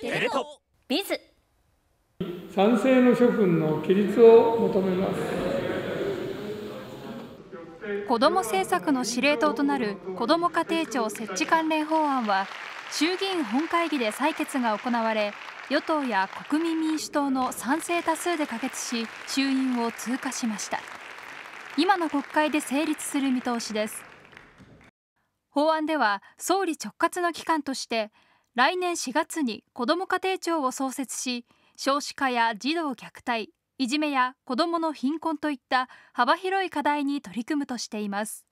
テレ東ビズ賛成の諸君の起立を求めます子ども政策の司令塔となる子ども家庭庁設置関連法案は衆議院本会議で採決が行われ与党や国民民主党の賛成多数で可決し衆院を通過しました今の国会で成立する見通しです法案では総理直轄の機関として来年4月に子ども家庭庁を創設し少子化や児童虐待いじめや子どもの貧困といった幅広い課題に取り組むとしています